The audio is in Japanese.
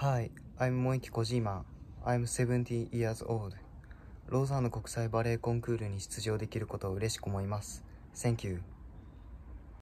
Hi, I'm Moiki Kojima. I'm 70 years old. ローザンの国際バレエコンクールに出場できることを嬉しく思います。Thank you.